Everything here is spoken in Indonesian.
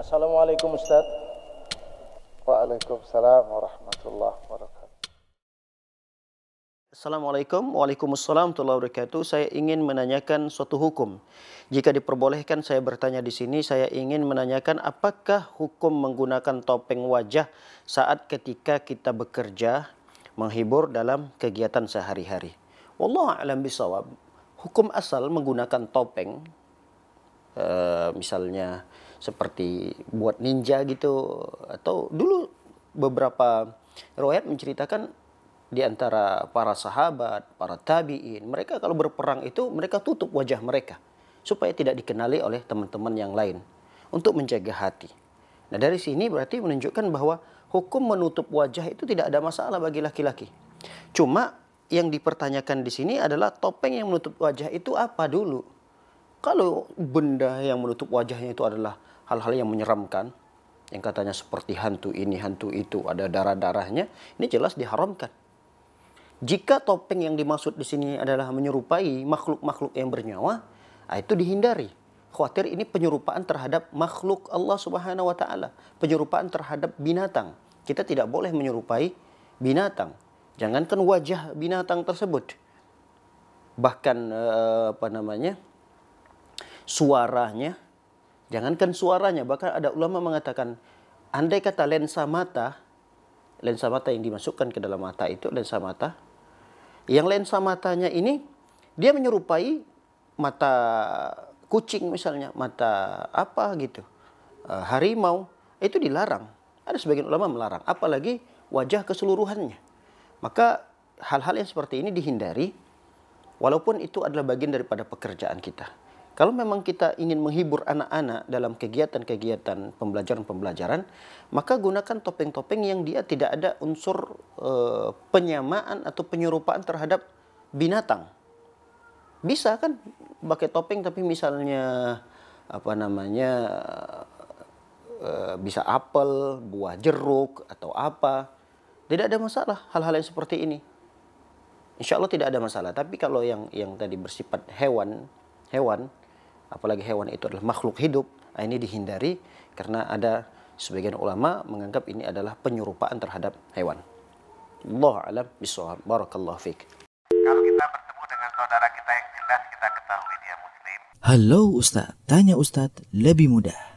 Assalamualaikum Ustaz. Waalaikumsalam warahmatullahi wabarakatuh. Assalamualaikum Waalaikumsalam warahmatullahi wabarakatuh. Saya ingin menanyakan suatu hukum. Jika diperbolehkan saya bertanya di sini, saya ingin menanyakan apakah hukum menggunakan topeng wajah saat ketika kita bekerja menghibur dalam kegiatan sehari-hari. Wallahu alam bisawab. Hukum asal menggunakan topeng eh, misalnya seperti buat ninja gitu atau dulu beberapa riwayat menceritakan di antara para sahabat, para tabiin, mereka kalau berperang itu mereka tutup wajah mereka supaya tidak dikenali oleh teman-teman yang lain untuk menjaga hati. Nah, dari sini berarti menunjukkan bahwa hukum menutup wajah itu tidak ada masalah bagi laki-laki. Cuma yang dipertanyakan di sini adalah topeng yang menutup wajah itu apa dulu? Kalau benda yang menutup wajahnya itu adalah hal-hal yang menyeramkan, yang katanya seperti hantu ini, hantu itu, ada darah-darahnya, ini jelas diharamkan. Jika topeng yang dimaksud di sini adalah menyerupai makhluk-makhluk yang bernyawa, ah, itu dihindari. Khawatir ini penyerupaan terhadap makhluk Allah Subhanahu wa taala, penyerupaan terhadap binatang. Kita tidak boleh menyerupai binatang. Jangankan wajah binatang tersebut. Bahkan eh, apa namanya? suaranya. Jangankan suaranya, bahkan ada ulama mengatakan, andai kata lensa mata, lensa mata yang dimasukkan ke dalam mata itu, lensa mata, yang lensa matanya ini, dia menyerupai mata kucing misalnya, mata apa gitu, e, harimau, itu dilarang. Ada sebagian ulama melarang, apalagi wajah keseluruhannya. Maka hal-hal yang seperti ini dihindari, walaupun itu adalah bagian daripada pekerjaan kita. Kalau memang kita ingin menghibur anak-anak dalam kegiatan-kegiatan pembelajaran-pembelajaran, maka gunakan topeng-topeng yang dia tidak ada unsur e, penyamaan atau penyerupaan terhadap binatang. Bisa kan pakai topeng tapi misalnya apa namanya e, bisa apel, buah jeruk atau apa. Tidak ada masalah hal-hal yang seperti ini. Insya Allah tidak ada masalah. Tapi kalau yang yang tadi bersifat hewan, hewan apalagi hewan itu adalah makhluk hidup, nah ini dihindari karena ada sebagian ulama menganggap ini adalah penyerupaan terhadap hewan. Allah alam bisawab. Barakallahu fiik. Kalau kita bertemu dengan saudara kita yang jelas kita ketahui dia muslim. Halo Ustaz, tanya Ustaz lebih mudah.